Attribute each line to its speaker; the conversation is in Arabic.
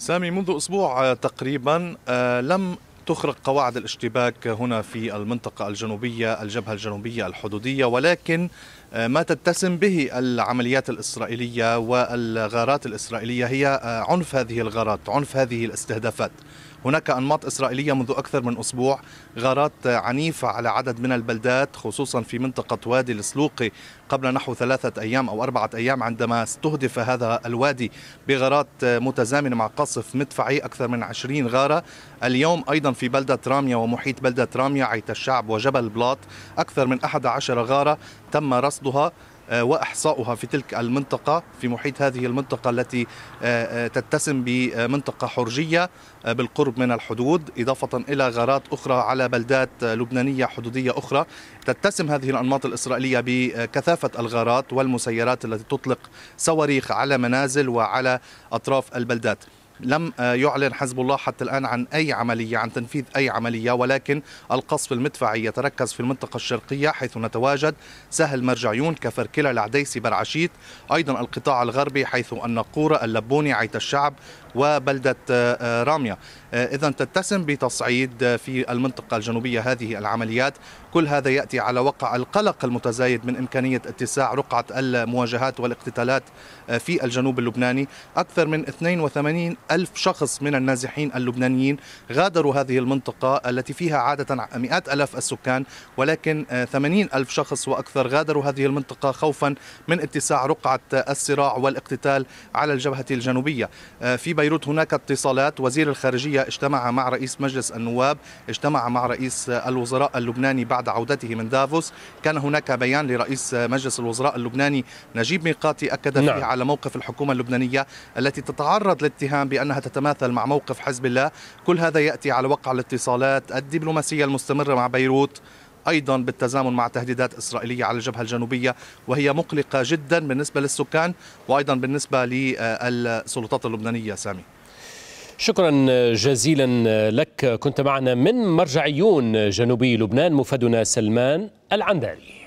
Speaker 1: سامي منذ أسبوع آه، تقريبا آه، لم تخرق قواعد الاشتباك هنا في المنطقة الجنوبية الجبهة الجنوبية الحدودية ولكن آه، ما تتسم به العمليات الإسرائيلية والغارات الإسرائيلية هي عنف هذه الغارات عنف هذه الاستهدافات هناك أنماط إسرائيلية منذ أكثر من أسبوع غارات عنيفة على عدد من البلدات خصوصا في منطقة وادي السلوقي قبل نحو ثلاثة أيام أو أربعة أيام عندما استهدف هذا الوادي بغارات متزامنة مع قصف مدفعي أكثر من 20 غارة اليوم أيضا في بلدة راميا ومحيط بلدة راميا عيت الشعب وجبل بلاط أكثر من 11 غارة تم رصدها آه، واحصاؤها في تلك المنطقه في محيط هذه المنطقه التي آه، آه، تتسم بمنطقه حرجيه بالقرب من الحدود اضافه الى غارات اخرى على بلدات لبنانيه حدوديه اخرى تتسم هذه الانماط الاسرائيليه بكثافه الغارات والمسيرات التي تطلق صواريخ على منازل وعلى اطراف البلدات لم آه، يعلن حزب الله حتى الآن عن أي عملية عن تنفيذ أي عملية ولكن القصف المدفعي يتركز في المنطقة الشرقية حيث نتواجد سهل مرجعيون كفركلة العديسي برعشيت أيضا القطاع الغربي حيث النقورة اللبوني عيت الشعب وبلدة آه، آه، رامية إذا تتسم بتصعيد في المنطقة الجنوبية هذه العمليات كل هذا يأتي على وقع القلق المتزايد من إمكانية اتساع رقعة المواجهات والاقتتالات في الجنوب اللبناني أكثر من 82 ألف شخص من النازحين اللبنانيين غادروا هذه المنطقة التي فيها عادة مئات ألاف السكان ولكن آه، ثمانين ألف شخص وأكثر غادروا هذه المنطقة خوفا من اتساع رقعة الصراع والاقتتال على الجبهة الجنوبية آه، في بيروت هناك اتصالات وزير الخارجية اجتمع مع رئيس مجلس النواب اجتمع مع رئيس آه، الوزراء اللبناني بعد عودته من دافوس كان هناك بيان لرئيس مجلس الوزراء اللبناني نجيب ميقاتي أكد نعم. على موقف الحكومة اللبنانية التي تتعرض لاتهام بأن بأنها تتماثل مع موقف حزب الله كل هذا يأتي على وقع الاتصالات الدبلوماسية المستمرة مع بيروت ايضا بالتزامن مع تهديدات اسرائيليه على الجبهه الجنوبيه وهي مقلقه جدا بالنسبه للسكان وايضا بالنسبه للسلطات اللبنانيه سامي شكرا جزيلا لك كنت معنا من مرجعيون جنوبي لبنان مفدنا سلمان العنداري